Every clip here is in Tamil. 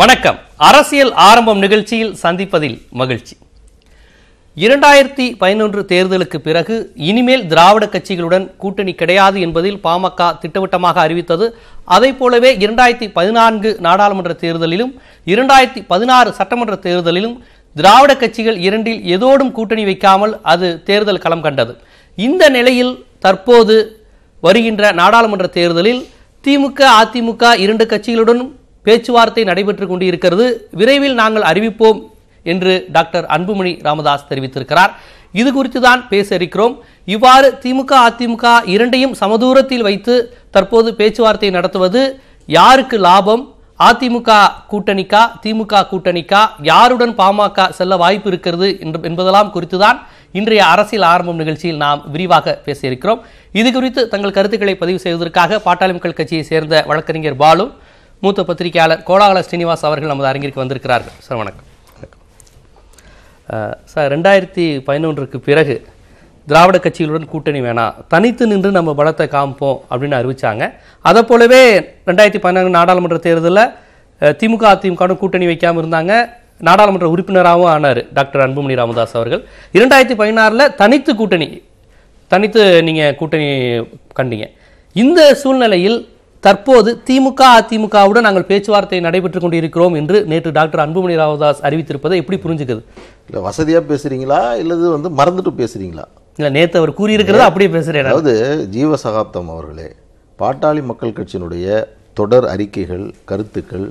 வணக்கம் அரசியல் ஆரம்பம் நிகழ்ச்சியில் சந்திப்பதில் மகிழ்ச்சி இரண்டாயிரத்தி பதினொன்று தேர்தலுக்கு பிறகு இனிமேல் திராவிட கட்சிகளுடன் கூட்டணி கிடையாது என்பதில் பாமக திட்டவட்டமாக அறிவித்தது அதை போலவே இரண்டாயிரத்தி பதினான்கு நாடாளுமன்ற தேர்தலிலும் இரண்டாயிரத்தி பதினாறு சட்டமன்ற தேர்தலிலும் திராவிட கட்சிகள் இரண்டில் எதோடும் கூட்டணி வைக்காமல் அது தேர்தல் களம் கண்டது இந்த நிலையில் தற்போது வருகின்ற நாடாளுமன்ற தேர்தலில் திமுக அதிமுக இரண்டு கட்சிகளுடனும் பேச்சுவார்த்தை நடைபெற்று கொண்டிருக்கிறது விரைவில் நாங்கள் அறிவிப்போம் என்று டாக்டர் அன்புமணி ராமதாஸ் தெரிவித்திருக்கிறார் இது குறித்து தான் பேச இருக்கிறோம் இவ்வாறு திமுக அதிமுக இரண்டையும் சமதூரத்தில் வைத்து தற்போது பேச்சுவார்த்தை நடத்துவது யாருக்கு லாபம் அதிமுக கூட்டணிக்கா திமுக கூட்டணிக்கா யாருடன் பாமக செல்ல வாய்ப்பு இருக்கிறது என்பதெல்லாம் குறித்து தான் இன்றைய அரசியல் ஆரம்பம் நிகழ்ச்சியில் நாம் விரிவாக பேச இருக்கிறோம் இது குறித்து தங்கள் கருத்துக்களை பதிவு செய்வதற்காக பாட்டாளி மக்கள் கட்சியை சேர்ந்த வழக்கறிஞர் பாலு மூத்த பத்திரிகையாளர் கோலாகல ஸ்ரீனிவாஸ் அவர்கள் நமது அரங்கிற்கு வந்திருக்கிறார்கள் சார் வணக்கம் சார் ரெண்டாயிரத்தி பதினொன்றுக்கு பிறகு திராவிட கட்சிகளுடன் கூட்டணி வேணாம் தனித்து நின்று நம்ம பலத்தை காமிப்போம் அப்படின்னு அறிவித்தாங்க அதை போலவே ரெண்டாயிரத்தி பதினான்கு நாடாளுமன்ற தேர்தலில் திமுக அதிமுக கூட்டணி வைக்காமல் இருந்தாங்க நாடாளுமன்ற உறுப்பினராகவும் ஆனார் டாக்டர் அன்புமணி ராமதாஸ் அவர்கள் இரண்டாயிரத்தி பதினாறில் தனித்து கூட்டணி தனித்து நீங்கள் கூட்டணி கண்டீங்க இந்த சூழ்நிலையில் தற்போது திமுக அதிமுகவுடன் நாங்கள் பேச்சுவார்த்தை நடைபெற்றுக் கொண்டிருக்கிறோம் என்று நேற்று டாக்டர் அன்புமணி ராவதாஸ் அறிவித்திருப்பதை எப்படி புரிஞ்சுக்குது இல்லை வசதியாக பேசுகிறீங்களா இல்லது வந்து மறந்துட்டு பேசுகிறீங்களா இல்லை நேற்று அவர் கூறியிருக்கிறதா அப்படியே பேசுகிறேன் அதாவது ஜீவசகாப்தம் அவர்களே பாட்டாளி மக்கள் கட்சியினுடைய தொடர் அறிக்கைகள் கருத்துக்கள்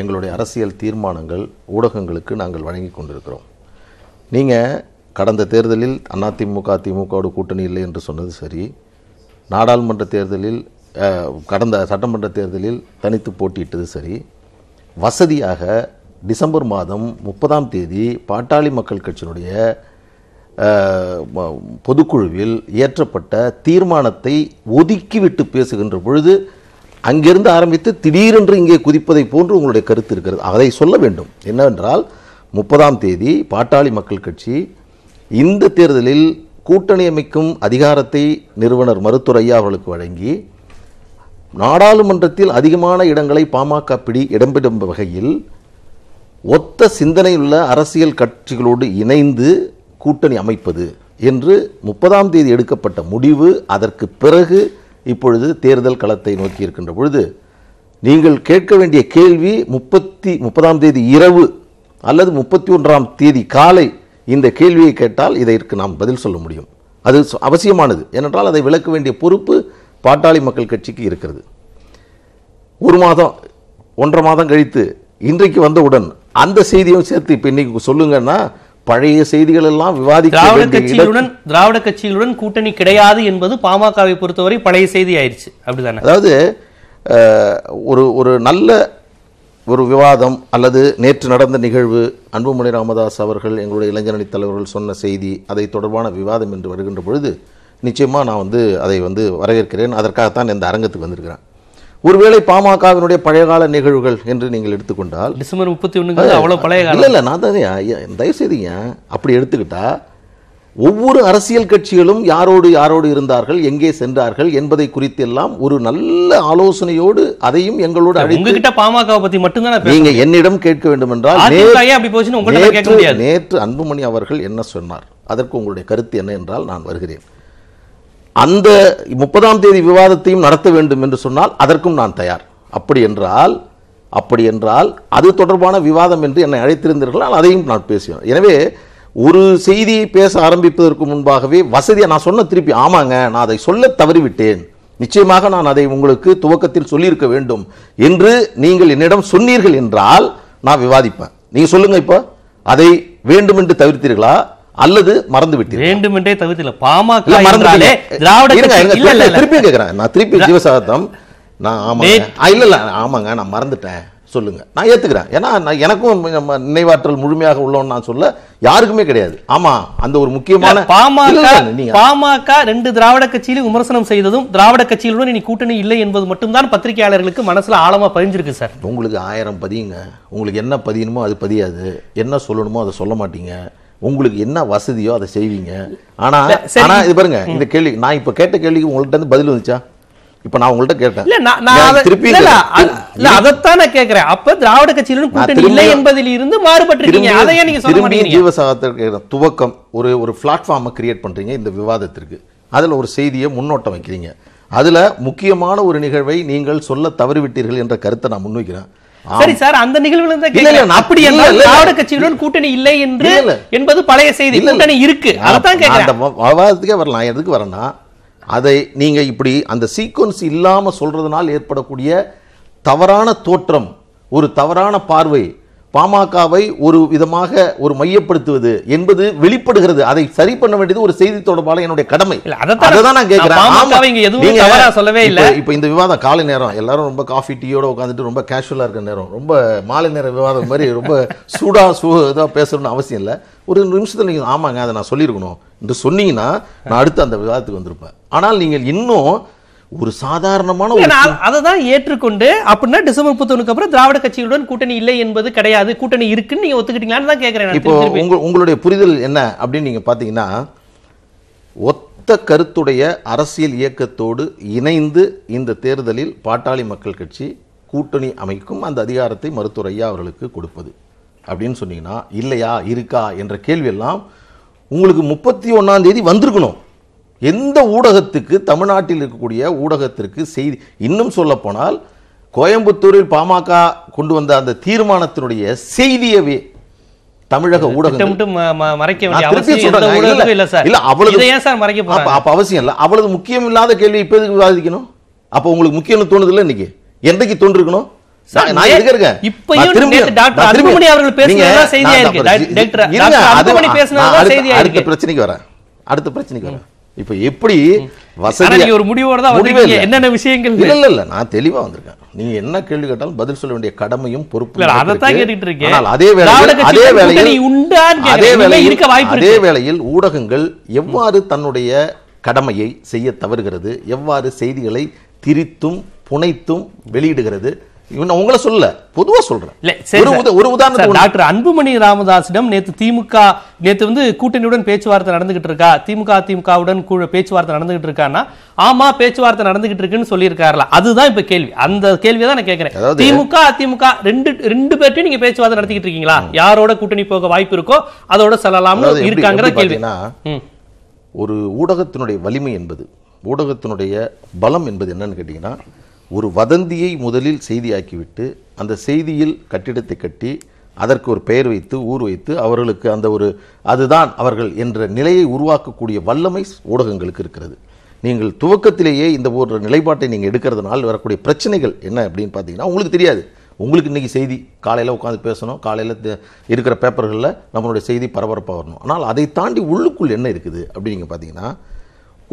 எங்களுடைய அரசியல் தீர்மானங்கள் ஊடகங்களுக்கு நாங்கள் வழங்கி கொண்டிருக்கிறோம் நீங்கள் கடந்த தேர்தலில் அதிமுக திமுகவோட கூட்டணி இல்லை என்று சொன்னது சரி நாடாளுமன்ற தேர்தலில் கடந்த சட்டமன்ற தேர்தலில் தனித்து போட்டியிட்டது சரி வசதியாக டிசம்பர் மாதம் முப்பதாம் தேதி பாட்டாளி மக்கள் கட்சியினுடைய பொதுக்குழுவில் இயற்றப்பட்ட தீர்மானத்தை ஒதுக்கிவிட்டு பேசுகின்ற பொழுது அங்கிருந்து ஆரம்பித்து திடீரென்று இங்கே குதிப்பதை போன்று உங்களுடைய கருத்து இருக்கிறது அதை சொல்ல வேண்டும் என்னவென்றால் முப்பதாம் தேதி பாட்டாளி மக்கள் கட்சி இந்த தேர்தலில் கூட்டணி அமைக்கும் அதிகாரத்தை நிறுவனர் மருத்துவ ஐயா அவர்களுக்கு வழங்கி நாடாளுமன்றத்தில் அதிகமான இடங்களை பாமக பிடி இடம்பெறும் வகையில் ஒத்த சிந்தனையுள்ள அரசியல் கட்சிகளோடு இணைந்து கூட்டணி அமைப்பது என்று முப்பதாம் தேதி எடுக்கப்பட்ட முடிவு அதற்கு பிறகு இப்பொழுது தேர்தல் களத்தை நோக்கி இருக்கின்ற பொழுது நீங்கள் கேட்க வேண்டிய கேள்வி முப்பத்தி முப்பதாம் தேதி இரவு அல்லது முப்பத்தி ஒன்றாம் தேதி காலை இந்த கேள்வியை கேட்டால் இதற்கு நாம் பதில் சொல்ல முடியும் அது அவசியமானது ஏனென்றால் அதை விளக்க வேண்டிய பொறுப்பு பாட்டாளி மக்கள் கட்சிக்கு இருக்கிறது ஒரு மாதம் ஒன்றரை மாதம் கழித்து இன்றைக்கு வந்தவுடன் அந்த செய்தியும் சேர்த்து இப்ப இன்னைக்கு சொல்லுங்கன்னா பழைய செய்திகள் எல்லாம் விவாதிக்க திராவிட கட்சியிலுடன் கூட்டணி கிடையாது என்பது பாமகவை பொறுத்தவரை பழைய செய்தி ஆயிடுச்சு அப்படிதானே அதாவது ஒரு ஒரு நல்ல ஒரு விவாதம் அல்லது நேற்று நடந்த நிகழ்வு அன்புமணி ராமதாஸ் அவர்கள் எங்களுடைய இளைஞரணி தலைவர்கள் சொன்ன செய்தி அதை தொடர்பான விவாதம் என்று வருகின்ற பொழுது நிச்சயமாக நான் வந்து அதை வந்து வரவேற்கிறேன் அதற்காகத்தான் இந்த அரங்கத்துக்கு வந்திருக்கிறேன் ஒருவேளை பாமகவினுடைய பழையகால நிகழ்வுகள் என்று நீங்கள் எடுத்துக்கொண்டால் டிசம்பர் முப்பத்தி ஒன்று அவ்வளோ பழைய காலம் இல்லை இல்லை நான் தான் தயவு செய்தீங்க அப்படி எடுத்துக்கிட்டா ஒவ்வொரு அரசியல் கட்சிகளும் யாரோடு யாரோடு இருந்தார்கள் எங்கே சென்றார்கள் என்பதை குறித்தெல்லாம் ஒரு நல்ல ஆலோசனையோடு அதையும் எங்களோடு உங்ககிட்ட பாமக பத்தி மட்டும்தான் நீங்க என்னிடம் கேட்க வேண்டும் என்றால் நேற்று அன்புமணி அவர்கள் என்ன சொன்னார் அதற்கு உங்களுடைய கருத்து என்ன என்றால் நான் வருகிறேன் அந்த முப்பதாம் தேதி விவாதத்தையும் நடத்த வேண்டும் என்று சொன்னால் அதற்கும் நான் தயார் அப்படி என்றால் அப்படி என்றால் அது தொடர்பான விவாதம் என்று என்னை அழைத்திருந்தீர்கள் அதையும் நான் பேசுவேன் எனவே ஒரு செய்தியை பேச ஆரம்பிப்பதற்கு முன்பாகவே வசதியை நான் சொன்ன திருப்பி ஆமாங்க நான் அதை சொல்ல தவறிவிட்டேன் நிச்சயமாக நான் அதை உங்களுக்கு துவக்கத்தில் சொல்லியிருக்க வேண்டும் என்று நீங்கள் என்னிடம் சொன்னீர்கள் என்றால் நான் விவாதிப்பேன் நீங்கள் சொல்லுங்கள் இப்போ அதை வேண்டுமென்று தவிர்த்தீர்களா அல்லது மறந்து விட்டு என்றே தவிர்த்து பாமக மறந்து திருப்பி கேட்கிறேன் நான் திருப்பி ஜீவசாதம் நான் ஆமா இல்ல இல்ல ஆமாங்க நான் மறந்துட்டேன் சொல்லுங்க நான் ஏத்துக்கிறேன் ஏன்னா எனக்கும் நினைவாற்றல் முழுமையாக உள்ளோன்னு நான் சொல்ல யாருக்குமே கிடையாது ஆமா அந்த ஒரு முக்கியமான பாமக பாமக ரெண்டு திராவிட கட்சியிலும் விமர்சனம் செய்ததும் திராவிட கட்சியிலுடன் இனி கூட்டணி இல்லை என்பது மட்டும்தான் பத்திரிகையாளர்களுக்கு மனசுல ஆழமா பதிஞ்சிருக்கு சார் உங்களுக்கு ஆயிரம் பதியுங்க உங்களுக்கு என்ன பதியணுமோ அது பதியாது என்ன சொல்லணுமோ அதை சொல்ல மாட்டீங்க உங்களுக்கு என்ன வசதியோ அதை செய்வீங்க ஆனா ஆனா இது பாருங்க இந்த கேள்வி நான் இப்ப கேட்ட கேள்விக்கு உங்கள்கிட்ட இருந்து பதில் வந்துச்சா இப்ப நான் உங்கள்ட்ட கேட்டேன் திருப்பி இல்ல அதத்தான் நான் கேக்குறேன் அப்ப திராவிட கட்சியிலும் கூட்டணி இல்லை என்பதில் இருந்து மாறுபட்டிருக்கீங்க அதையே நீங்க சொல்ல மாட்டீங்க ஜீவசாகத்திற்கு துவக்கம் ஒரு ஒரு பிளாட்ஃபார்ம் கிரியேட் பண்றீங்க இந்த விவாதத்திற்கு அதுல ஒரு செய்தியை முன்னோட்டம் வைக்கிறீங்க அதுல முக்கியமான ஒரு நிகழ்வை நீங்கள் சொல்ல தவறிவிட்டீர்கள் என்ற கருத்தை நான் முன்வைக்கிறேன் சரி சார் அந்த நிகழ்வுல இருந்தா அப்படி திராவிட கட்சிகளுடன் கூட்டணி இல்லை என்று என்பது பழைய செய்தி கூட்டணி இருக்கு அதான் கேட்கிறேன் விவாதத்துக்கே வரலாம் எதுக்கு வரேன்னா அதை நீங்க இப்படி அந்த சீக்வன்ஸ் இல்லாம சொல்றதுனால் ஏற்படக்கூடிய தவறான தோற்றம் ஒரு தவறான பார்வை பாமகவை ஒரு விதமாக ஒரு மையப்படுத்துவது என்பது வெளிப்படுகிறது அதை சரி பண்ண வேண்டியது ஒரு செய்தி தொடர்பாளர் என்னுடைய கடமை அதான் நான் கேட்கிறேன் சொல்லவே இல்லை இப்போ இந்த விவாதம் காலை நேரம் எல்லாரும் ரொம்ப காஃபி டீயோட உட்காந்துட்டு ரொம்ப கேஷுவலாக இருக்கிற நேரம் ரொம்ப மாலை நேர விவாதம் மாதிரி ரொம்ப சூடா சூ இதாக பேசணும்னு அவசியம் இல்லை ஒரு நிமிஷத்தில் நீங்கள் ஆமாங்க அதை நான் சொல்லியிருக்கணும் என்று சொன்னீங்கன்னா நான் அடுத்து அந்த விவாதத்துக்கு வந்திருப்பேன் ஆனால் நீங்கள் இன்னும் ஒரு சாதாரணமான அதை தான் ஏற்றுக்கொண்டு அப்படின்னா டிசம்பர் முப்பத்தொன்னுக்கு அப்புறம் திராவிட கட்சிகளுடன் கூட்டணி இல்லை என்பது கிடையாது கூட்டணி இருக்குன்னு நீங்க ஒத்துக்கிட்டீங்களான்னு தான் கேட்கறேன் இப்போ உங்களுடைய புரிதல் என்ன அப்படின்னு நீங்க பாத்தீங்கன்னா ஒத்த கருத்துடைய அரசியல் இயக்கத்தோடு இணைந்து இந்த தேர்தலில் பாட்டாளி மக்கள் கட்சி கூட்டணி அமைக்கும் அந்த அதிகாரத்தை மருத்துவர் ஐயா அவர்களுக்கு கொடுப்பது அப்படின்னு சொன்னீங்கன்னா இல்லையா இருக்கா என்ற கேள்வியெல்லாம் உங்களுக்கு முப்பத்தி ஒன்னாம் தேதி வந்திருக்கணும் எந்த ஊடகத்துக்கு தமிழ்நாட்டில் இருக்கக்கூடிய ஊடகத்திற்கு செய்தி இன்னும் சொல்லப்போனால் கோயம்புத்தூரில் பாமக கொண்டு வந்த அந்த தீர்மானத்தினுடைய செய்தியவே தமிழக ஊடகம் அவசியம் இல்ல அவ்வளவு முக்கியம் இல்லாத கேள்வி இப்ப எதுக்கு விவாதிக்கணும் அப்ப உங்களுக்கு முக்கியம்னு தோணுது இல்ல இன்னைக்கு என்றைக்கு தோன்றிருக்கணும் அடுத்த பிரச்சனைக்கு வரேன் அடுத்த பிரச்சனைக்கு வரேன் இப்போ எப்படி வசதி ஒரு முடிவோட தான் என்னென்ன விஷயங்கள் இல்லை இல்லை நான் தெளிவா வந்திருக்கேன் நீ என்ன கேள்வி கேட்டாலும் பதில் சொல்ல வேண்டிய கடமையும் பொறுப்பு அதே வேளையில் அதே வேளையில் அதே வேளையில் ஊடகங்கள் எவ்வாறு தன்னுடைய கடமையை செய்ய தவறுகிறது எவ்வாறு செய்திகளை திரித்தும் புனைத்தும் வெளியிடுகிறது இவன் உங்களை சொல்ல பொதுவா சொல்றேன் ஒரு உதாரணம் டாக்டர் அன்புமணி ராமதாசிடம் நேத்து திமுக நேத்து வந்து கூட்டணியுடன் பேச்சுவார்த்தை நடந்துகிட்டு இருக்கா திமுக திமுகவுடன் பேச்சுவார்த்தை நடந்துகிட்டு இருக்கான்னா ஆமா பேச்சுவார்த்தை நடந்துகிட்டு இருக்குன்னு சொல்லியிருக்காருல அதுதான் இப்ப கேள்வி அந்த கேள்வி தான் நான் கேட்கிறேன் திமுக அதிமுக ரெண்டு ரெண்டு பேர்ட்டையும் நீங்க பேச்சுவார்த்தை நடத்திக்கிட்டு இருக்கீங்களா யாரோட கூட்டணி போக வாய்ப்பு இருக்கோ அதோட செல்லலாம்னு இருக்காங்கிற கேள்வி ஒரு ஊடகத்தினுடைய வலிமை என்பது ஊடகத்தினுடைய பலம் என்பது என்னன்னு கேட்டீங்கன்னா ஒரு வதந்தியை முதலில் செய்தியாக்கிவிட்டு அந்த செய்தியில் கட்டிடத்தை கட்டி அதற்கு ஒரு பெயர் வைத்து ஊர் வைத்து அவர்களுக்கு அந்த ஒரு அதுதான் அவர்கள் என்ற நிலையை உருவாக்கக்கூடிய வல்லமை ஊடகங்களுக்கு இருக்கிறது நீங்கள் துவக்கத்திலேயே இந்த ஒரு நிலைப்பாட்டை நீங்கள் எடுக்கிறதுனால் வரக்கூடிய பிரச்சனைகள் என்ன அப்படின்னு பார்த்தீங்கன்னா உங்களுக்கு தெரியாது உங்களுக்கு இன்றைக்கி செய்தி காலையில் உட்காந்து பேசணும் காலையில் இருக்கிற பேப்பர்களில் நம்மளுடைய செய்தி பரபரப்பாக வரணும் ஆனால் அதை தாண்டி உள்ளுக்குள் என்ன இருக்குது அப்படின்னு பார்த்தீங்கன்னா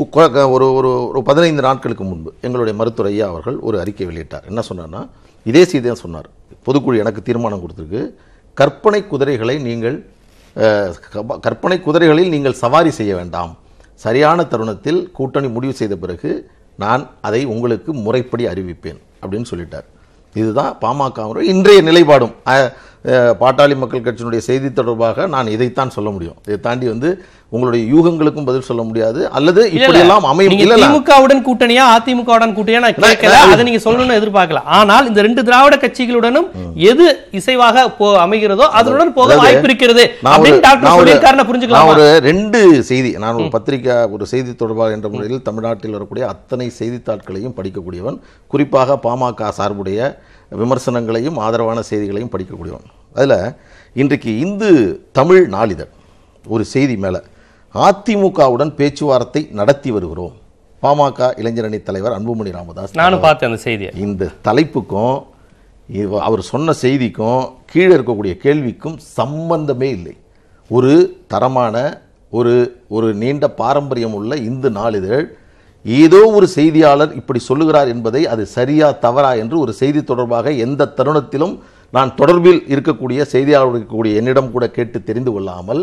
ஒரு ஒரு ஒரு பதினைந்து நாட்களுக்கு முன்பு எங்களுடைய மருத்துவர் ஐயா அவர்கள் ஒரு அறிக்கை வெளியிட்டார் என்ன சொன்னார்னா இதே செய்தியாக சொன்னார் பொதுக்குழு எனக்கு தீர்மானம் கொடுத்துருக்கு கற்பனை குதிரைகளை நீங்கள் கற்பனை குதிரைகளில் நீங்கள் சவாரி செய்ய வேண்டாம் சரியான தருணத்தில் கூட்டணி முடிவு செய்த பிறகு நான் அதை உங்களுக்கு முறைப்படி அறிவிப்பேன் அப்படின்னு சொல்லிட்டார் இதுதான் பாமக இன்றைய நிலைப்பாடும் பாட்டாளி மக்கள் கட்சியினுடைய செய்தி தொடர்பாக நான் இதைத்தான் சொல்ல முடியும் இதை தாண்டி வந்து உங்களுடைய யூகங்களுக்கும் பதில் சொல்ல முடியாது அல்லது இப்படியெல்லாம் அமையும் இல்ல திமுகவுடன் கூட்டணியா அதிமுகவுடன் கூட்டணியா நான் கேட்கல அதை நீங்க சொல்லணும்னு எதிர்பார்க்கல ஆனால் இந்த ரெண்டு திராவிட கட்சிகளுடனும் எது இசைவாக அமைகிறதோ அதனுடன் போக வாய்ப்பு இருக்கிறது ஒரு ரெண்டு செய்தி நான் ஒரு பத்திரிகை ஒரு செய்தி தொடர்பாளர் என்ற முறையில் தமிழ்நாட்டில் வரக்கூடிய அத்தனை செய்தித்தாட்களையும் படிக்கக்கூடியவன் குறிப்பாக பாமக சார்புடைய விமர்சனங்களையும் ஆதரவான செய்திகளையும் படிக்கக்கூடியவன் அதில் இன்றைக்கு இந்து தமிழ் நாளிதழ் ஒரு செய்தி மேலே அதிமுகவுடன் பேச்சுவார்த்தை நடத்தி வருகிறோம் பாமக இளைஞரணி தலைவர் அன்புமணி ராமதாஸ் நானும் பார்த்தேன் அந்த செய்தியை இந்த தலைப்புக்கும் அவர் சொன்ன செய்திக்கும் கீழே இருக்கக்கூடிய கேள்விக்கும் சம்பந்தமே இல்லை ஒரு தரமான ஒரு ஒரு நீண்ட பாரம்பரியம் உள்ள இந்து நாளிதழ் ஏதோ ஒரு செய்தியாளர் இப்படி சொல்லுகிறார் என்பதை அது சரியா தவறா என்று ஒரு செய்தி தொடர்பாக எந்த தருணத்திலும் நான் தொடர்பில் இருக்கக்கூடிய செய்தியாளர்கள் இருக்கக்கூடிய என்னிடம் கூட கேட்டு தெரிந்து கொள்ளாமல்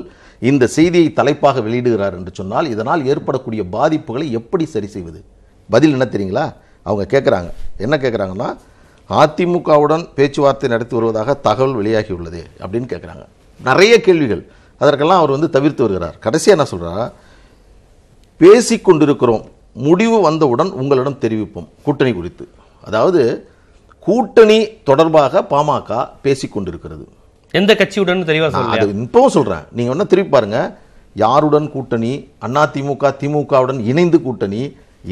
இந்த செய்தியை தலைப்பாக வெளியிடுகிறார் என்று சொன்னால் இதனால் ஏற்படக்கூடிய பாதிப்புகளை எப்படி சரி செய்வது பதில் என்ன தெரியுங்களா அவங்க கேட்குறாங்க என்ன கேட்குறாங்கன்னா அதிமுகவுடன் பேச்சுவார்த்தை நடத்தி வருவதாக தகவல் வெளியாகியுள்ளது அப்படின்னு கேட்குறாங்க நிறைய கேள்விகள் அதற்கெல்லாம் அவர் வந்து தவிர்த்து வருகிறார் கடைசியாக என்ன சொல்கிறார் பேசி கொண்டிருக்கிறோம் முடிவு வந்தவுடன் உங்களிடம் தெரிவிப்போம் கூட்டணி குறித்து அதாவது கூட்டணி தொடர்பாக பாமக பேசிக்கொண்டிருக்கிறது எந்த கட்சியுடன் தெரியவா சொல்லுங்க அது இப்பவும் சொல்றேன் நீங்க ஒன்றா திருப்பி பாருங்க யாருடன் கூட்டணி அண்ணா திமுக திமுகவுடன் இணைந்து கூட்டணி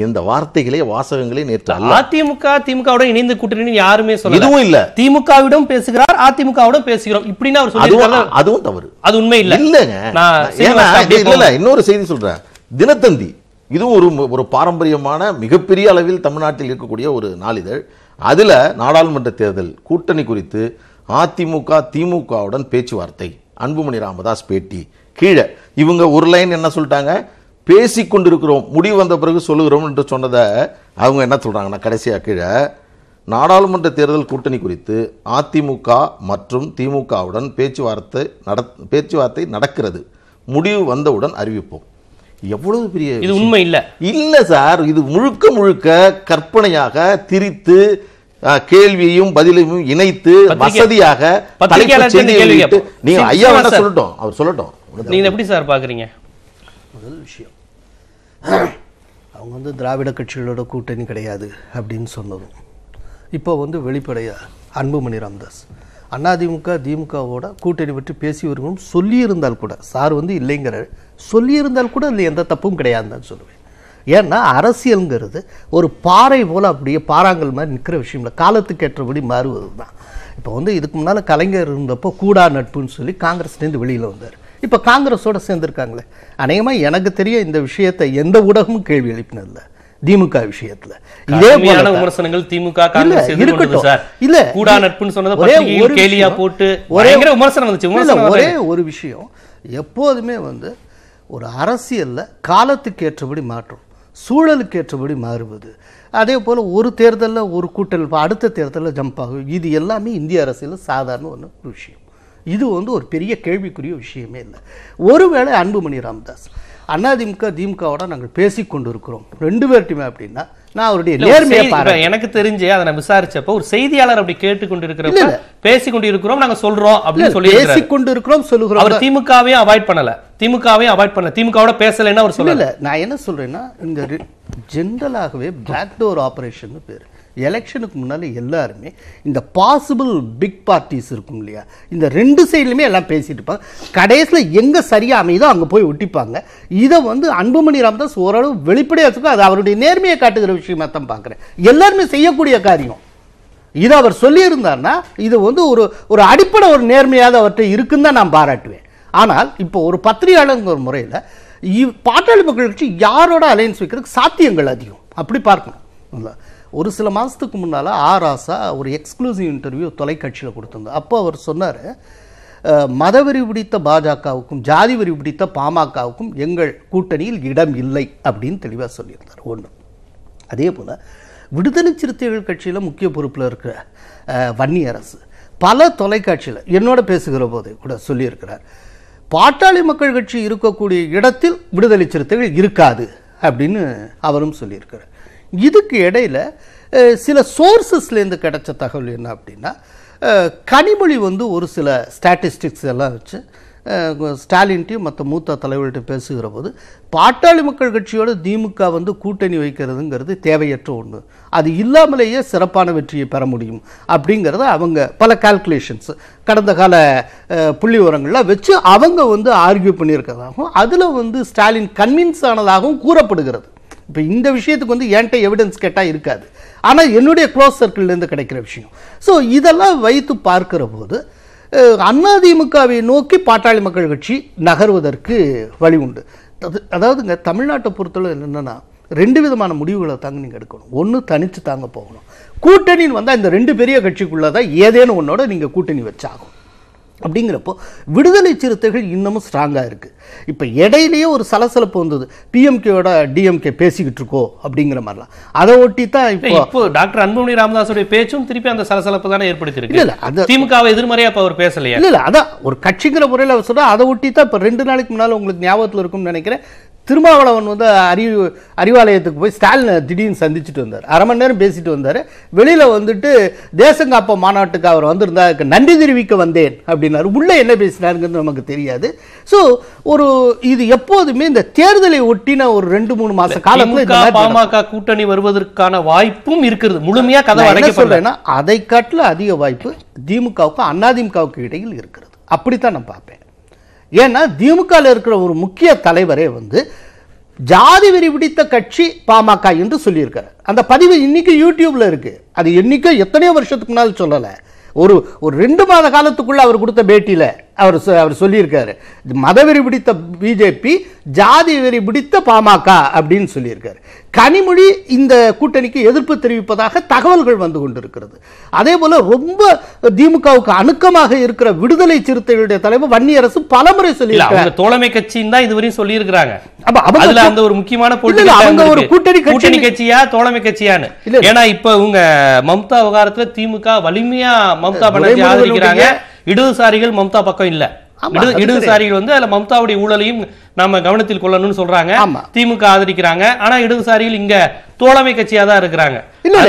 இந்த வார்த்தைகளே வாசகங்களே நேற்று அதிமுக திமுகவுடன் இணைந்து கூட்டணி யாருமே சொல்ல இதுவும் இல்ல திமுகவிடம் பேசுகிறார் அதிமுகவுடன் பேசுகிறோம் இப்படின்னா அவர் அதுவும் தவறு அது உண்மை இல்ல இல்லங்க இல்ல இன்னொரு செய்தி சொல்றேன் தினத்தந்தி இதுவும் ஒரு ஒரு பாரம்பரியமான மிகப்பெரிய அளவில் தமிழ்நாட்டில் இருக்கக்கூடிய ஒரு நாளிதழ் அதுல நாடாளுமன்ற தேர்தல் கூட்டணி குறித்து அதிமுக திமுகவுடன் பேச்சுவார்த்தை அன்புமணி ராமதாஸ் பேட்டி கீழே இவங்க ஒரு லைன் என்ன சொல்லிட்டாங்க பேசி கொண்டிருக்கிறோம் முடிவு வந்த பிறகு சொல்லுகிறோம் என்று சொன்னதை அவங்க என்ன சொல்கிறாங்கன்னா கடைசியாக கீழே நாடாளுமன்ற தேர்தல் கூட்டணி குறித்து அதிமுக மற்றும் திமுகவுடன் பேச்சுவார்த்தை நட பேச்சுவார்த்தை நடக்கிறது முடிவு வந்தவுடன் அறிவிப்போம் எவ்வளவு பெரிய இது உண்மை இல்லை இல்லை சார் இது முழுக்க முழுக்க கற்பனையாக திரித்து கேள்வியும் பதிலையும் இணைத்து வசதியாக நீங்க ஐயா வேணா சொல்லட்டும் அவர் சொல்லட்டும் நீங்க எப்படி சார் பாக்குறீங்க முதல் விஷயம் அவங்க வந்து திராவிட கட்சிகளோட கூட்டணி கிடையாது அப்படின்னு சொன்னதும் இப்போ வந்து வெளிப்படையா அன்புமணி ராமதாஸ் அதிமுக திமுகவோட கூட்டணி பற்றி பேசி வருங்களும் சொல்லியிருந்தால் கூட சார் வந்து இல்லைங்கிற சொல்லியிருந்தால் கூட அதில் எந்த தப்பும் கிடையாதுன்னு தான் சொல்லுவேன் ஏன்னா அரசியலுங்கிறது ஒரு பாறை போல் அப்படியே பாறாங்கல் மாதிரி நிற்கிற விஷயம் இல்லை காலத்துக்கு ஏற்றபடி மாறுவது தான் இப்போ வந்து இதுக்கு முன்னால் கலைஞர் இருந்தப்போ கூடா நட்புன்னு சொல்லி காங்கிரஸ்லேருந்து வெளியில் வந்தார் இப்போ காங்கிரஸோடு சேர்ந்துருக்காங்களே அநேகமாக எனக்கு தெரிய இந்த விஷயத்தை எந்த ஊடகமும் கேள்வி எழுப்பினதில்ல திமுக விஷயத்துல இதே போல விமர்சனங்கள் திமுக காங்கிரஸ் இல்ல கூடா நட்புன்னு ஒரே ஒரு கேலியா போட்டு ஒரே விமர்சனம் வந்துச்சு ஒரே ஒரு விஷயம் எப்போதுமே வந்து ஒரு அரசியல்ல காலத்துக்கு ஏற்றபடி மாற்றும் சூழலுக்கு ஏற்றபடி மாறுவது அதே போல் ஒரு தேர்தலில் ஒரு கூட்டல் அடுத்த தேர்தலில் ஜம்ப் ஆகும் இது எல்லாமே இந்திய அரசியலில் சாதாரண ஒன்று விஷயம் இது வந்து ஒரு பெரிய கேள்விக்குரிய விஷயமே இல்லை ஒருவேளை அன்புமணி ராமதாஸ் அதிமுக திமுகவோட நாங்கள் பேசி கொண்டு இருக்கிறோம் ரெண்டு பேர்ட்டுமே அப்படின்னா நான் அவருடைய நேர்மையை பாரு எனக்கு தெரிஞ்சு அதை நான் விசாரிச்சப்ப ஒரு செய்தியாளர் அப்படி கேட்டுக்கொண்டு இருக்கிறப்ப பேசிக்கொண்டு இருக்கிறோம் நாங்க சொல்றோம் அப்படின்னு சொல்லி பேசிக்கொண்டு இருக்கிறோம் சொல்லுகிறோம் அவர் திமுகவையும் அவாய்ட் பண்ணல திமுகவையும் அவாய்ட் பண்ணல திமுகவோட பேசலைன்னு அவர் சொல்லல நான் என்ன சொல்றேன்னா இந்த ஜென்ரலாகவே பேக் டோர் ஆபரேஷன் பேரு எலெக்ஷனுக்கு முன்னால் எல்லாருமே இந்த பாசிபிள் பிக் பார்ட்டிஸ் இருக்கும் இல்லையா இந்த ரெண்டு சைட்லையுமே எல்லாம் பேசிகிட்டு இருப்பாங்க கடைசியில் எங்கே சரியாக அமைதோ அங்கே போய் ஒட்டிப்பாங்க இதை வந்து அன்புமணி ராமதாஸ் ஓரளவு வெளிப்படையாக வச்சுக்கோ அது அவருடைய நேர்மையை காட்டுகிற விஷயமாக தான் பார்க்குறேன் எல்லாருமே செய்யக்கூடிய காரியம் இதை அவர் சொல்லியிருந்தார்னா இது வந்து ஒரு ஒரு அடிப்படை ஒரு நேர்மையாக அவர்கிட்ட இருக்குன்னு தான் நான் பாராட்டுவேன் ஆனால் இப்போ ஒரு பத்திரிகையாளருங்கிற முறையில் இவ் பாட்டாளி மக்கள் கட்சி யாரோட அலையன்ஸ் வைக்கிறதுக்கு சாத்தியங்கள் அதிகம் அப்படி பார்க்கணும் ஒரு சில மாதத்துக்கு முன்னால் ஆர் ஆசா ஒரு எக்ஸ்க்ளூசிவ் இன்டர்வியூ தொலைக்காட்சியில் கொடுத்துருந்தோம் அப்போ அவர் சொன்னார் மதவெறி பிடித்த பாஜகவுக்கும் ஜாதி வெறி பிடித்த பாமகவுக்கும் எங்கள் கூட்டணியில் இடம் இல்லை அப்படின்னு தெளிவாக சொல்லியிருந்தார் ஒன்று அதே போல் விடுதலை சிறுத்தைகள் கட்சியில் முக்கிய பொறுப்பில் இருக்கிற வன்னி அரசு பல தொலைக்காட்சியில் என்னோட பேசுகிற போது கூட சொல்லியிருக்கிறார் பாட்டாளி மக்கள் கட்சி இருக்கக்கூடிய இடத்தில் விடுதலை சிறுத்தைகள் இருக்காது அப்படின்னு அவரும் சொல்லியிருக்கிறார் இதுக்கு இடையில் சில சோர்ஸஸ்லேருந்து கிடைச்ச தகவல் என்ன அப்படின்னா கனிமொழி வந்து ஒரு சில ஸ்டாட்டிஸ்டிக்ஸ் எல்லாம் வச்சு ஸ்டாலின்ட்டையும் மற்ற மூத்த தலைவர்கிட்ட பேசுகிற போது பாட்டாளி மக்கள் கட்சியோட திமுக வந்து கூட்டணி வைக்கிறதுங்கிறது தேவையற்ற ஒன்று அது இல்லாமலேயே சிறப்பான வெற்றியை பெற முடியும் அப்படிங்கிறத அவங்க பல கால்குலேஷன்ஸ் கடந்த கால புள்ளி உரங்கள்லாம் வச்சு அவங்க வந்து ஆர்கியூ பண்ணியிருக்கிறதாகவும் அதில் வந்து ஸ்டாலின் கன்வின்ஸ் ஆனதாகவும் கூறப்படுகிறது இப்போ இந்த விஷயத்துக்கு வந்து என்கிட்ட எவிடன்ஸ் கேட்டால் இருக்காது ஆனால் என்னுடைய க்ளோஸ் சர்க்கிள்லேருந்து கிடைக்கிற விஷயம் ஸோ இதெல்லாம் வைத்து பார்க்கிற போது அதிமுகவை நோக்கி பாட்டாளி மக்கள் கட்சி நகர்வதற்கு வழி உண்டு அதாவதுங்க தமிழ்நாட்டை பொறுத்தளவு என்னென்னா ரெண்டு விதமான முடிவுகளை தாங்க நீங்கள் எடுக்கணும் ஒன்று தனித்து தாங்க போகணும் கூட்டணின்னு வந்தால் இந்த ரெண்டு பெரிய கட்சிக்குள்ளே தான் ஏதேனும் ஒன்றோட நீங்கள் கூட்டணி வச்சாகும் அப்படிங்கிறப்போ விடுதலை சிறுத்தைகள் இன்னமும் ஸ்ட்ராங்காக இருக்குது இப்போ இடையிலேயே ஒரு சலசலப்பு வந்தது பிஎம்கேயோட டிஎம்கே பேசிக்கிட்டு இருக்கோ அப்படிங்கிற மாதிரிலாம் அதை ஒட்டி தான் இப்போ டாக்டர் அன்புமணி ராமதாசுடைய பேச்சும் திருப்பி அந்த சலசலப்பு தானே ஏற்படுத்தியிருக்கு இல்லை அது திமுகவை எதிர்மறையாக இப்போ அவர் பேசலையா இல்லை இல்லை அதான் ஒரு கட்சிங்கிற முறையில் அவர் சொல்கிறார் அதை ஒட்டி தான் இப்போ ரெண்டு நாளைக்கு முன்னால் உங்களுக்கு ஞாபகத்தில் இருக்கும்னு நினைக்கிறேன் திருமாவளவன் வந்து அறிவு அறிவாலயத்துக்கு போய் ஸ்டாலின் திடீர்னு சந்திச்சுட்டு வந்தார் அரை மணி நேரம் பேசிட்டு வந்தார் வெளியில் வந்துட்டு தேசங்காப்ப மாநாட்டுக்கு அவர் வந்திருந்தாருக்கு நன்றி தெரிவிக்க வந்தேன் அப்படின்னாரு உள்ளே என்ன பேசினாருங்கிறது நமக்கு தெரியாது ஸோ ஒரு இது எப்போதுமே இந்த தேர்தலை ஒட்டின ஒரு ரெண்டு மூணு மாச காலம் பாமக கூட்டணி வருவதற்கான வாய்ப்பும் இருக்கிறது முழுமையாக கதை என்ன சொல்றேன்னா அதை காட்டில் அதிக வாய்ப்பு திமுகவுக்கும் அதிமுகவுக்கு இடையில் இருக்கிறது அப்படித்தான் நான் பார்ப்பேன் ஏன்னா திமுகவில் இருக்கிற ஒரு முக்கிய தலைவரே வந்து ஜாதி வெறி பிடித்த கட்சி பாமக என்று சொல்லியிருக்காரு அந்த பதிவு இன்னைக்கு யூடியூப்ல இருக்கு அது இன்னைக்கு எத்தனையோ வருஷத்துக்கு முன்னால் சொல்லலை ஒரு ஒரு ரெண்டு மாத காலத்துக்குள்ள அவர் கொடுத்த பேட்டியில் அவர் அவர் சொல்லியிருக்காரு மதவெறி பிடித்த பிஜேபி ஜாதி வெறி பிடித்த பாமக அப்படின்னு சொல்லியிருக்காரு கனிமொழி இந்த கூட்டணிக்கு எதிர்ப்பு தெரிவிப்பதாக தகவல்கள் வந்து கொண்டிருக்கிறது அதே போல் ரொம்ப திமுகவுக்கு அணுக்கமாக இருக்கிற விடுதலை சிறுத்தைகளுடைய தலைவர் வன்னியரசு பலமுறை சொல்லியிருக்காங்க தோழமை கட்சின்னு தான் இதுவரையும் சொல்லியிருக்கிறாங்க அந்த ஒரு முக்கியமான அவங்க ஒரு கூட்டணி கூட்டணி கட்சியா தோழமை கட்சியான்னு ஏன்னா இப்ப இவங்க மம்தா விவகாரத்துல திமுக வலிமையா மம்தா பானர்ஜி ஆதரிக்கிறாங்க இடதுசாரிகள் மம்தா பக்கம் இல்லை இடதுசாரிகள் வந்து அதுல மம்தாவுடைய ஊழலையும் நாம கவனத்தில் கொள்ளணும்னு சொல்றாங்க திமுக ஆதரிக்கிறாங்க ஆனா இடதுசாரிகள் இங்க தோழமை கட்சியா தான் இருக்கிறாங்க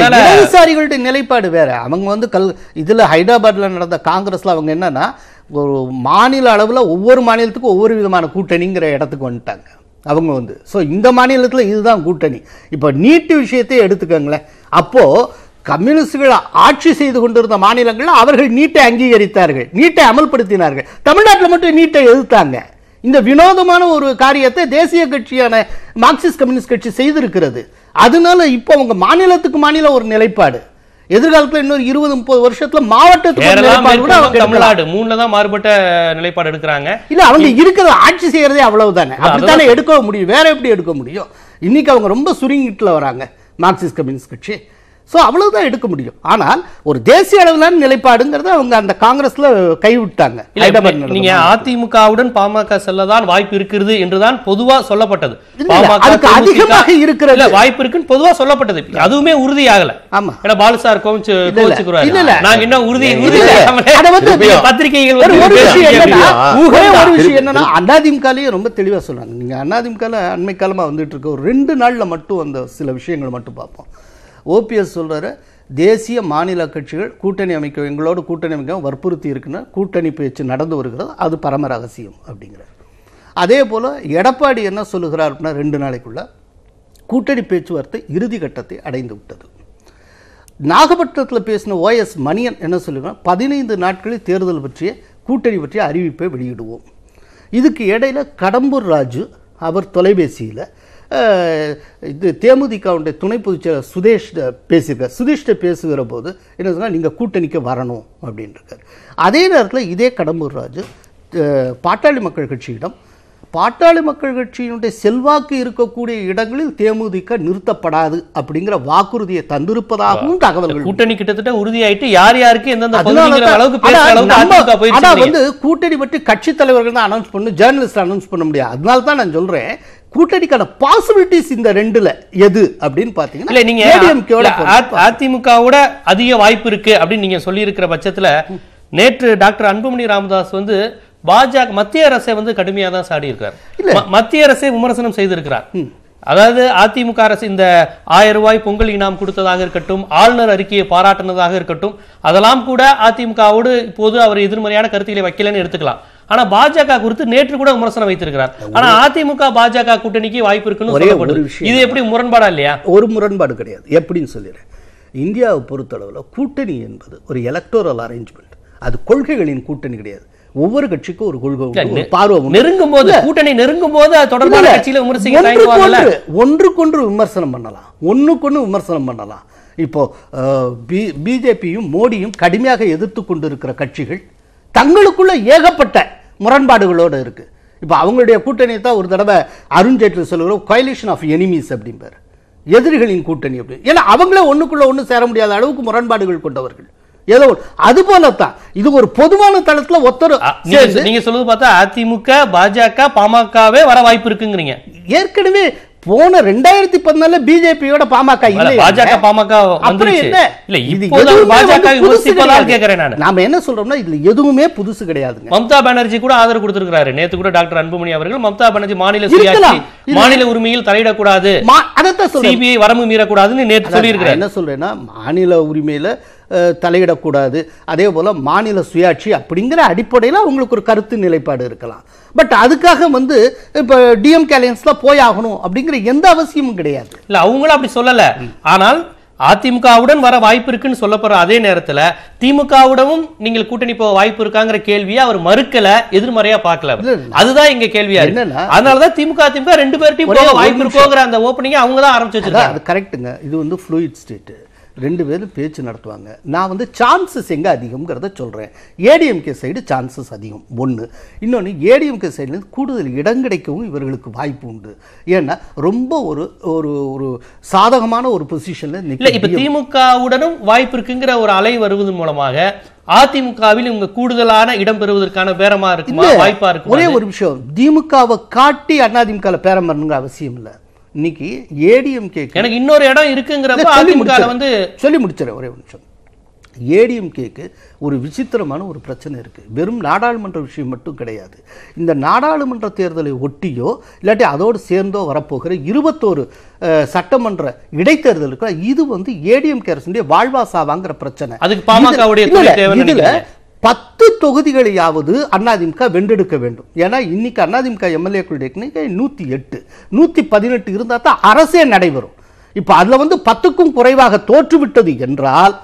இடதுசாரிகளுடைய நிலைப்பாடு வேற அவங்க வந்து கல் இதுல ஹைதராபாத்ல நடந்த காங்கிரஸ்ல அவங்க என்னன்னா ஒரு மாநில அளவில் ஒவ்வொரு மாநிலத்துக்கும் ஒவ்வொரு விதமான கூட்டணிங்கிற இடத்துக்கு வந்துட்டாங்க அவங்க வந்து ஸோ இந்த மாநிலத்தில் இதுதான் கூட்டணி இப்போ நீட்டு விஷயத்தையே எடுத்துக்கோங்களேன் அப்போது கம்யூனிஸ்டுகள் ஆட்சி செய்து கொண்டிருந்த மாநிலங்களில் அவர்கள் நீட்டை அங்கீகரித்தார்கள் நீட்டை அமல்படுத்தினார்கள் தமிழ்நாட்டில் மட்டும் நீட்டை எதிர்த்தாங்க இந்த வினோதமான ஒரு காரியத்தை தேசிய கட்சியான மார்க்சிஸ்ட் கம்யூனிஸ்ட் கட்சி செய்திருக்கிறது அதனால இப்போ அவங்க மாநிலத்துக்கு மாநில ஒரு நிலைப்பாடு எதிர்காலத்தில் இன்னொரு இருபது முப்பது வருஷத்துல மாவட்டத்துக்கு தமிழ்நாடு மாறுபட்ட நிலைப்பாடு எடுக்கிறாங்க இல்ல அவங்க இருக்கிறத ஆட்சி செய்யறதே அவ்வளவுதானே அப்படித்தானே எடுக்க முடியும் வேற எப்படி எடுக்க முடியும் இன்னைக்கு அவங்க ரொம்ப சுருங்கிட்டுல வராங்க மார்க்சிஸ்ட் கம்யூனிஸ்ட் கட்சி ஸோ அவ்வளவுதான் எடுக்க முடியும் ஆனால் ஒரு தேசிய அளவிலான நிலைப்பாடுங்கிறத அவங்க அந்த காங்கிரஸ்ல கைவிட்டாங்க நீங்க அதிமுகவுடன் பாமக செல்லதான் வாய்ப்பு இருக்கிறது என்றுதான் பொதுவா சொல்லப்பட்டது அதிகமாக இருக்கிற வாய்ப்பு இருக்குன்னு பொதுவா சொல்லப்பட்டது அதுவுமே உறுதியாகல ஆமா ஏன்னா பாலுசார் நாங்க இன்னும் உறுதி பத்திரிகைகள் ஒரு விஷயம் என்னன்னா அண்ணாதிமுகலயே ரொம்ப தெளிவா சொல்றாங்க நீங்க அண்ணாதிமுகல அண்மை காலமா வந்துட்டு இருக்க ஒரு ரெண்டு நாள்ல மட்டும் அந்த சில விஷயங்கள் மட்டும் பார்ப்போம் ஓபிஎஸ் சொல்கிற தேசிய மாநில கட்சிகள் கூட்டணி அமைக்க எங்களோட கூட்டணி அமைக்க வற்புறுத்தி இருக்குன்னு கூட்டணி பேச்சு நடந்து வருகிறது அது பரம ரகசியம் அப்படிங்கிறார் அதே போல் எடப்பாடி என்ன சொல்லுகிறார் அப்படின்னா ரெண்டு நாளைக்குள்ள கூட்டணி பேச்சுவார்த்தை இறுதி கட்டத்தை அடைந்து விட்டது நாகப்பட்டினத்தில் பேசின ஓஎஸ் மணியன் என்ன சொல்லுகிறார் பதினைந்து நாட்களில் தேர்தல் பற்றிய கூட்டணி பற்றிய அறிவிப்பை வெளியிடுவோம் இதுக்கு இடையில் கடம்பூர் ராஜு அவர் தொலைபேசியில் இது தேமுதிகவுடைய துணை பொதுச்செயலர் சுதேஷ் பேசியிருக்கார் சுதேஷ்ட பேசுகிற போது என்ன சொன்னால் நீங்கள் கூட்டணிக்கு வரணும் அப்படின்னு இருக்கார் அதே நேரத்தில் இதே கடம்பூர் ராஜு பாட்டாளி மக்கள் கட்சியிடம் பாட்டாளி மக்கள் கட்சியினுடைய செல்வாக்கு இருக்கக்கூடிய இடங்களில் தேமுதிக நிறுத்தப்படாது அப்படிங்கிற வாக்குறுதியை தந்திருப்பதாகவும் தகவல்கள் கூட்டணி கிட்டத்தட்ட உறுதியாயிட்டு யார் யாருக்கு எந்தெந்த வந்து கூட்டணி பற்றி கட்சி தலைவர்கள் தான் அனௌன்ஸ் பண்ணு ஜேர்னலிஸ்ட் அனௌன்ஸ் பண்ண முடியாது அதனால தான் நான் சொல்றேன் கூட்டணிக்கான பாசிபிலிட்டிஸ் இந்த ரெண்டுல எது அப்படின்னு பாத்தீங்கன்னா அதிமுக விட அதிக வாய்ப்பு இருக்கு அப்படின்னு நீங்க சொல்லி இருக்கிற பட்சத்துல நேற்று டாக்டர் அன்புமணி ராமதாஸ் வந்து பாஜக மத்திய அரசை வந்து கடுமையா தான் சாடி இருக்கார் மத்திய அரசை விமர்சனம் செய்திருக்கிறார் அதாவது அதிமுக அரசு இந்த ஆயிரம் ரூபாய் பொங்கல் இனாம் கொடுத்ததாக இருக்கட்டும் ஆளுநர் அறிக்கையை பாராட்டினதாக இருக்கட்டும் அதெல்லாம் கூட அதிமுகவோடு இப்போது அவர் எதிர்மறையான கருத்துக்களை வைக்கலன்னு எடுத்துக்கலாம் ஆனா பாஜக குறித்து நேற்று கூட விமர்சனம் வைத்திருக்கிறார் ஆனா அதிமுக பாஜக கூட்டணிக்கு வாய்ப்பு இருக்குன்னு இது எப்படி முரண்பாடா இல்லையா ஒரு முரண்பாடு கிடையாது எப்படின்னு சொல்லிடுறேன் இந்தியாவை பொறுத்தளவில் கூட்டணி என்பது ஒரு எலக்டோரல் அரேஞ்ச்மெண்ட் அது கொள்கைகளின் கூட்டணி கிடையாது ஒவ்வொரு கட்சிக்கும் ஒரு கொள்கை பார்வை நெருங்கும் போது கூட்டணி நெருங்கும் போது தொடர்பான கட்சியில விமர்சிக்க ஒன்றுக்கொன்று விமர்சனம் பண்ணலாம் ஒன்றுக்கொன்று விமர்சனம் பண்ணலாம் இப்போ பி பிஜேபியும் மோடியும் கடுமையாக எதிர்த்து கொண்டிருக்கிற கட்சிகள் தங்களுக்குள்ள ஏகப்பட்ட முரண்பாடுகளோடு இருக்குது இப்போ அவங்களுடைய கூட்டணியை தான் ஒரு தடவை அருண்ஜேட்லி சொல்லுகிறோம் கொயலிஷன் ஆஃப் எனிமீஸ் அப்படிம்பார் எதிரிகளின் கூட்டணி அப்படி ஏன்னா அவங்களே ஒன்றுக்குள்ளே ஒன்றும் சேர முடியாத அளவுக்கு முரண்பாடுகள் கொண்டவர்கள் ஏதோ அது போலத்தான் இது ஒரு பொதுவான தளத்துல ஒத்தர் நீங்க சொல்லுவது பார்த்தா அதிமுக பாஜக பாமகவே வர வாய்ப்பு இருக்குங்கிறீங்க ஏற்கனவே போன ரெண்டாயிரத்தி பதினாலுல பிஜேபியோட பாமக பாஜக பாமக நாம என்ன சொல்றோம்னா இதுல எதுவுமே புதுசு கிடையாது மம்தா பானர்ஜி கூட ஆதரவு கொடுத்திருக்காரு நேத்து கூட டாக்டர் அன்புமணி அவர்கள் மம்தா பானர்ஜி மாநில மாநில உரிமையில் தலையிடக்கூடாது சிபிஐ வரம்பு மீறக்கூடாதுன்னு நேற்று சொல்லியிருக்கிறார் என்ன சொல்றேன்னா மாநில உரிமையில தலையிடக்கூடாது அதே போல் மாநில சுயாட்சி அப்படிங்கிற அடிப்படையில் அவங்களுக்கு ஒரு கருத்து நிலைப்பாடு இருக்கலாம் பட் அதுக்காக வந்து இப்போ டிஎம் கேலியன்ஸில் போய் ஆகணும் அப்படிங்கிற எந்த அவசியமும் கிடையாது இல்லை அவங்களும் அப்படி சொல்லலை ஆனால் அதிமுகவுடன் வர வாய்ப்பு இருக்குன்னு சொல்லப்படுற அதே நேரத்தில் திமுகவுடவும் நீங்கள் கூட்டணி போக வாய்ப்பு இருக்காங்கிற கேள்வியை அவர் மறுக்கல எதிர்மறையா பார்க்கல அதுதான் இங்க கேள்வியா இருக்கு தான் திமுக திமுக ரெண்டு பேர்ட்டையும் போக வாய்ப்பு இருக்கோங்கிற அந்த ஓப்பனிங்கை அவங்க தான் ஆரம்பிச்சு வச்சிருக்காங்க அது கரெக்டுங்க இது வந்து ஃப்ளூயிட் ஸ்டேட்டு ரெண்டு பேரும் பேச்சு நடத்துவாங்க நான் வந்து சான்சஸ் எங்கே அதிகம்ங்கிறத சொல்கிறேன் ஏடிஎம்கே சைடு சான்சஸ் அதிகம் ஒன்று இன்னொன்று ஏடிஎம்கே சைட்லேருந்து கூடுதல் இடம் கிடைக்கவும் இவர்களுக்கு வாய்ப்பு உண்டு ஏன்னா ரொம்ப ஒரு ஒரு ஒரு சாதகமான ஒரு பொசிஷனில் நிற்கல இப்போ திமுகவுடனும் வாய்ப்பு இருக்குங்கிற ஒரு அலை வருவது மூலமாக அதிமுகவில் இவங்க கூடுதலான இடம் பெறுவதற்கான பேரமாக இருக்கு வாய்ப்பாக இருக்கு ஒரே ஒரு விஷயம் திமுகவை காட்டி அதிமுக பேரம் அவசியம் இல்லை இன்னைக்கு ஏடிஎம்கே எனக்கு இன்னொரு இடம் இருக்குங்கிறப்ப அதிமுக வந்து சொல்லி முடிச்சிடறேன் ஒரே நிமிஷம் ஏடிஎம்கேக்கு ஒரு விசித்திரமான ஒரு பிரச்சனை இருக்குது வெறும் நாடாளுமன்ற விஷயம் மட்டும் கிடையாது இந்த நாடாளுமன்ற தேர்தலை ஒட்டியோ இல்லாட்டி அதோடு சேர்ந்தோ வரப்போகிற இருபத்தோரு சட்டமன்ற இடைத்தேர்தலுக்கு இது வந்து ஏடிஎம்கே அரசுடைய வாழ்வா வாங்குற பிரச்சனை அதுக்கு பாமகவுடைய இதில் பத்து தொகுதிகளையாவது அதிமுக வென்றெடுக்க வேண்டும் ஏன்னா இன்னைக்கு அண்ணாதிமுக எம்எல்ஏக்களுடைய எண்ணிக்கை நூற்றி எட்டு நூற்றி பதினெட்டு இருந்தால் தான் அரசே நடைபெறும் இப்போ அதில் வந்து பத்துக்கும் குறைவாக தோற்றுவிட்டது என்றால்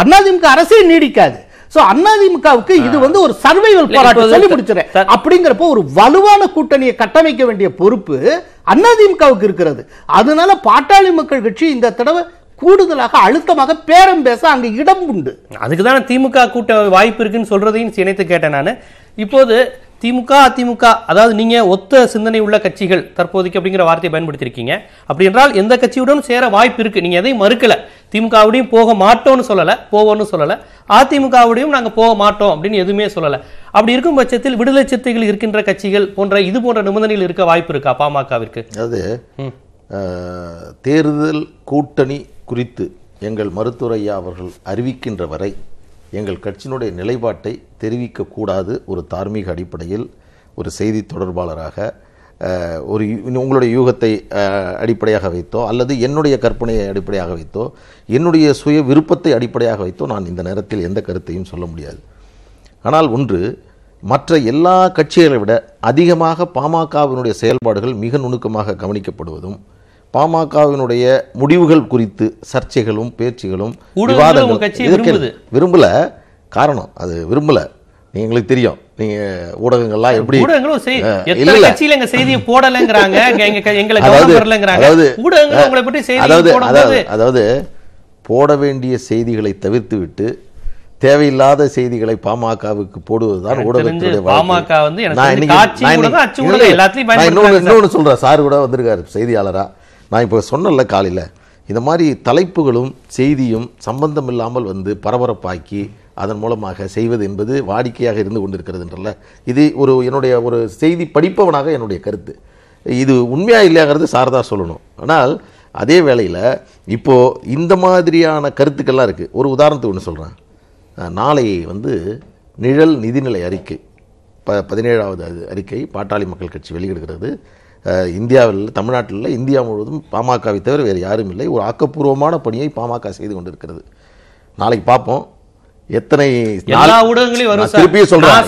அதிமுக அரசே நீடிக்காது சோ அதிமுகவுக்கு இது வந்து ஒரு சர்வைவல் போராட்டம் சொல்லி முடிச்சிடறேன் அப்படிங்கிறப்போ ஒரு வலுவான கூட்டணியை கட்டமைக்க வேண்டிய பொறுப்பு அதிமுகவுக்கு இருக்கிறது அதனால பாட்டாளி மக்கள் கட்சி இந்த தடவை கூடுதலாக அழுத்தமாக பேரம் பேச அங்கே இடம் உண்டு அதுக்கு தானே திமுக கூட்ட வாய்ப்பு இருக்குன்னு சொல்கிறதையும் இணைத்து கேட்டேன் நான் இப்போது திமுக அதிமுக அதாவது நீங்கள் ஒத்த சிந்தனை உள்ள கட்சிகள் தற்போதைக்கு அப்படிங்கிற வார்த்தையை பயன்படுத்தியிருக்கீங்க அப்படி என்றால் எந்த கட்சியுடனும் சேர வாய்ப்பு இருக்குது நீங்கள் எதையும் மறுக்கலை திமுகவுடையும் போக மாட்டோம்னு சொல்லலை போவோம்னு சொல்லலை அதிமுகவுடையும் நாங்கள் போக மாட்டோம் அப்படின்னு எதுவுமே சொல்லலை அப்படி இருக்கும் பட்சத்தில் விடுதலை சித்தைகள் இருக்கின்ற கட்சிகள் போன்ற இது போன்ற நிபந்தனைகள் இருக்க வாய்ப்பு இருக்கா பாமகவிற்கு அது தேர்தல் கூட்டணி குறித்து எங்கள் மருத்துவரையா அவர்கள் அறிவிக்கின்ற வரை எங்கள் கட்சியினுடைய நிலைப்பாட்டை தெரிவிக்கக்கூடாது ஒரு தார்மீக அடிப்படையில் ஒரு செய்தி தொடர்பாளராக ஒரு உங்களுடைய யூகத்தை அடிப்படையாக வைத்தோ அல்லது என்னுடைய கற்பனையை அடிப்படையாக வைத்தோ என்னுடைய சுய விருப்பத்தை அடிப்படையாக வைத்தோ நான் இந்த நேரத்தில் எந்த கருத்தையும் சொல்ல முடியாது ஆனால் ஒன்று மற்ற எல்லா கட்சிகளை விட அதிகமாக பாமகவினுடைய செயல்பாடுகள் மிக நுணுக்கமாக கவனிக்கப்படுவதும் பாமகவினுடைய முடிவுகள் குறித்து சர்ச்சைகளும் பேச்சுகளும் விவாதங்களும் விரும்பல காரணம் அது விரும்பல எங்களுக்கு தெரியும் நீங்க ஊடகங்கள்லாம் எப்படி ஊடகங்களும் செய்தியை போடலங்கிறாங்க அதாவது அதாவது அதாவது போட வேண்டிய செய்திகளை தவிர்த்து விட்டு தேவையில்லாத செய்திகளை பாமகவுக்கு போடுவதுதான் ஊடகத்துடைய பாமக வந்து சொல்றேன் சார் கூட வந்திருக்காரு செய்தியாளரா நான் இப்போ சொன்னல காலையில் இந்த மாதிரி தலைப்புகளும் செய்தியும் சம்பந்தம் இல்லாமல் வந்து பரபரப்பாக்கி அதன் மூலமாக செய்வது என்பது வாடிக்கையாக இருந்து என்றல்ல இது ஒரு என்னுடைய ஒரு செய்தி படிப்பவனாக என்னுடைய கருத்து இது உண்மையாக இல்லையாங்கிறது சாரதா சொல்லணும் ஆனால் அதே வேளையில் இப்போது இந்த மாதிரியான கருத்துக்கள்லாம் இருக்குது ஒரு உதாரணத்துக்கு ஒன்று சொல்கிறேன் நாளை வந்து நிழல் நிதிநிலை அறிக்கை ப பதினேழாவது அறிக்கை பாட்டாளி மக்கள் கட்சி வெளியிடுகிறது இந்தியாவில் தமிழ்நாட்டில் இந்தியா முழுவதும் பாமகவை தவிர வேறு யாரும் இல்லை ஒரு ஆக்கப்பூர்வமான பணியை பாமக செய்து கொண்டிருக்கிறது நாளைக்கு பார்ப்போம் எத்தனை ஊடகங்களையும் வரும் திருப்பி சொல்றேன்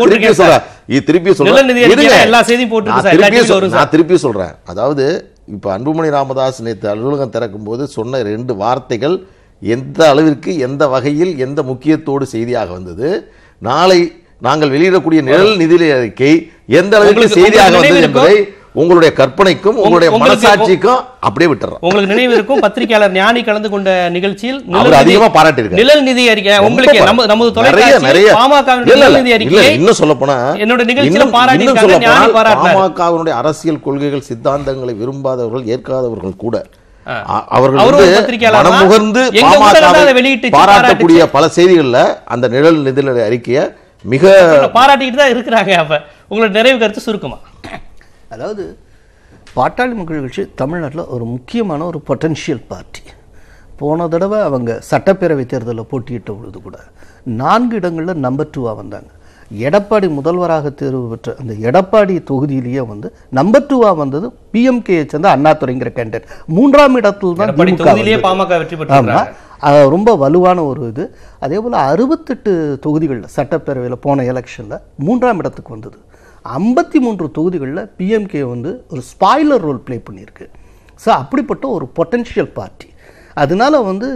திருப்பி சொல்றேன் திருப்பி சொல்றேன் எல்லா செய்தியும் நான் திருப்பி சொல்றேன் அதாவது இப்ப அன்புமணி ராமதாஸ் நேற்று அலுவலகம் திறக்கும் போது சொன்ன ரெண்டு வார்த்தைகள் எந்த அளவிற்கு எந்த வகையில் எந்த முக்கியத்தோடு செய்தியாக வந்தது நாளை நாங்கள் வெளியிடக்கூடிய நிழல் நிதி அறிக்கை எந்த அளவுக்கு செய்தியாக வந்தது என்பதை உங்களுடைய கற்பனைக்கும் உங்களுடைய மனசாட்சிக்கும் அப்படியே விட்டுறோம் உங்களுக்கு நினைவு இருக்கும் பத்திரிகையாளர் ஞானி கலந்து கொண்ட நிகழ்ச்சியில் அதிகமா பாராட்டி நிழல் நிதி அறிக்கை உங்களுக்கு நமது நிறைய பாமக நிழல் நிதி அறிக்கை இன்னும் சொல்ல போனா என்னோட நிகழ்ச்சியில பாராட்டிருக்காங்க ஞானி பாராட்டினார் அரசியல் கொள்கைகள் சித்தாந்தங்களை விரும்பாதவர்கள் ஏற்காதவர்கள் கூட அவர்கள் வெளியிட்டு பாராட்டக்கூடிய பல செய்திகள்ல அந்த நிழல் நிதிநிலை அறிக்கையை மிக பாராட்டிக்கிட்டு தான் இருக்கிறாங்க அப்போ உங்களோட நிறைவு கருத்து சுருக்கமா அதாவது பாட்டாளி மக்கள் கட்சி தமிழ்நாட்டில் ஒரு முக்கியமான ஒரு பொட்டன்ஷியல் பார்ட்டி போன தடவை அவங்க சட்டப்பேரவை தேர்தலில் போட்டியிட்ட பொழுது கூட நான்கு இடங்களில் நம்பர் டூவாக வந்தாங்க எடப்பாடி முதல்வராக தேர்வு பெற்ற அந்த எடப்பாடி தொகுதியிலேயே வந்து நம்பர் டூவாக வந்தது பிஎம்கேயை சேர்ந்த அண்ணாதுரைங்கிற கேண்டிடேட் மூன்றாம் இடத்துல தான் பாமக வெற்றி பெற்றாங்க ரொம்ப வலுவான ஒரு இது அதே போல் அறுபத்தெட்டு தொகுதிகளில் சட்டப்பேரவையில் போன எலெக்ஷனில் மூன்றாம் இடத்துக்கு வந்தது ஐம்பத்தி மூன்று தொகுதிகளில் பிஎம்கே வந்து ஒரு ஸ்பாய்லர் ரோல் ப்ளே பண்ணியிருக்கு ஸோ அப்படிப்பட்ட ஒரு பொட்டென்ஷியல் பார்ட்டி அதனால வந்து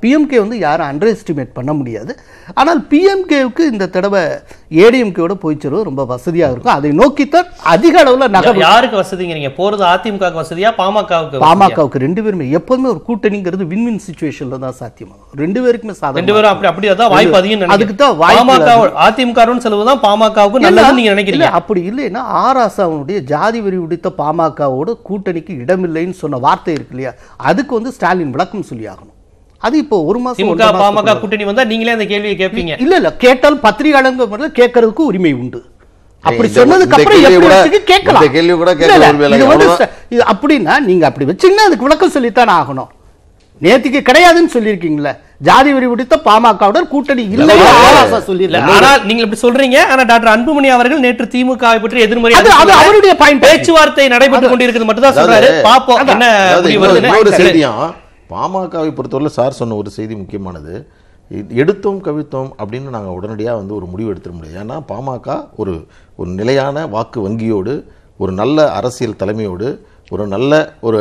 பிஎம்கே வந்து யாரும் அண்டர் எஸ்டிமேட் பண்ண முடியாது ஆனால் பிஎம்கேவுக்கு இந்த தடவை ஏடிஎம்கேயோட போய்ச்சறது ரொம்ப வசதியாக இருக்கும் அதை நோக்கித்தான் அதிக அளவில் நகர் யாருக்கு நீங்கள் போகிறது அதிமுக வசதியாக பாமகவுக்கு பாமகவுக்கு ரெண்டு பேருமே எப்போதுமே ஒரு கூட்டணிங்கிறது வின் வின் சுச்சுவேஷனில் தான் சாத்தியமாகும் ரெண்டு பேருக்குமே சாதம் ரெண்டு பேரும் அப்படி அப்படி அதான் வாய்ப்பு அதிகம் அதுக்கு தான் பாமக அதிமுகன்னு சொல்லுவது தான் பாமகவுக்கு நல்லதுன்னு நீங்கள் நினைக்கிறீங்க அப்படி இல்லைன்னா ஆர் அவனுடைய ஜாதி வெறி உடைத்த பாமகவோட கூட்டணிக்கு இடமில்லைன்னு சொன்ன வார்த்தை இருக்கு இல்லையா அதுக்கு வந்து ஸ்டாலின் விளக்கம் சொல்லி ஆகணும் அது இப்போ ஒரு மாசம் பாமக கூட்டணி வந்தா நீங்களே அந்த கேள்வியை கேட்பீங்க இல்ல இல்ல கேட்டால் பத்திரிகையாளர்கள் கேட்கறதுக்கு உரிமை உண்டு அப்படி சொன்னதுக்கு அப்புறம் கேட்கலாம் கேள்வி கூட இது அப்படின்னா நீங்க அப்படி வச்சீங்கன்னா அதுக்கு விளக்கம் சொல்லித்தான் ஆகணும் நேத்திக்கு கிடையாதுன்னு சொல்லியிருக்கீங்களே ஜாதி வரி பிடித்த பாமகவுடன் கூட்டணி இல்லை சொல்லிடல ஆனால் நீங்க இப்படி சொல்றீங்க ஆனா டாக்டர் அன்புமணி அவர்கள் நேற்று திமுக பற்றி எதிர்மறை அது அவருடைய பேச்சுவார்த்தை நடைபெற்று கொண்டிருக்கிறது மட்டும் தான் சொல்றாரு பாப்போம் என்ன பாமகவை பொறுத்தவரை சார் சொன்ன ஒரு செய்தி முக்கியமானது எடுத்தோம் கவித்தோம் அப்படின்னு நாங்கள் உடனடியாக வந்து ஒரு முடிவு எடுத்துட முடியாது ஏன்னா பாமக ஒரு ஒரு நிலையான வாக்கு வங்கியோடு ஒரு நல்ல அரசியல் தலைமையோடு ஒரு நல்ல ஒரு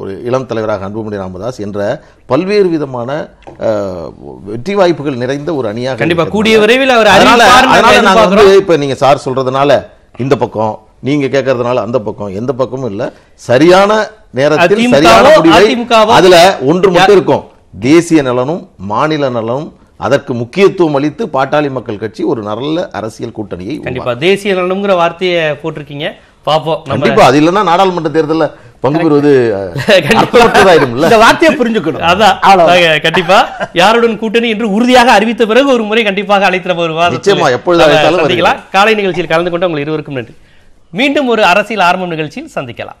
ஒரு இளம் தலைவராக அன்புமணி ராமதாஸ் என்ற பல்வேறு விதமான வெற்றி வாய்ப்புகள் நிறைந்த ஒரு அணியாக கண்டிப்பாக கூடிய விரைவில் அவர் அதனால் இப்போ நீங்கள் சார் சொல்கிறதுனால இந்த பக்கம் நீங்க கேட்கறதுனால அந்த பக்கம் எந்த பக்கமும் இல்ல சரியான நேரத்தில் சரியான முடிவை அதுல ஒன்று மட்டும் இருக்கும் தேசிய நலனும் மாநில நலனும் அதற்கு முக்கியத்துவம் அளித்து பாட்டாளி மக்கள் கட்சி ஒரு நல்ல அரசியல் கூட்டணியை கண்டிப்பா தேசிய நலனுங்கிற வார்த்தையை போட்டிருக்கீங்க பாப்போம் கண்டிப்பா அது இல்லைன்னா நாடாளுமன்ற தேர்தல பங்கு பெறுவது வார்த்தையை புரிஞ்சுக்கணும் அதான் கண்டிப்பா யாருடன் கூட்டணி என்று உறுதியாக அறிவித்த பிறகு ஒரு முறை கண்டிப்பாக அழைத்து நம்ம நிச்சயமா எப்பொழுது காலை நிகழ்ச்சியில் கலந்து கொண்டு உங்களுக்கு இருவருக்கும் நன்றி மீண்டும் ஒரு அரசியல் ஆரம்ப நிகழ்ச்சியில் சந்திக்கலாம்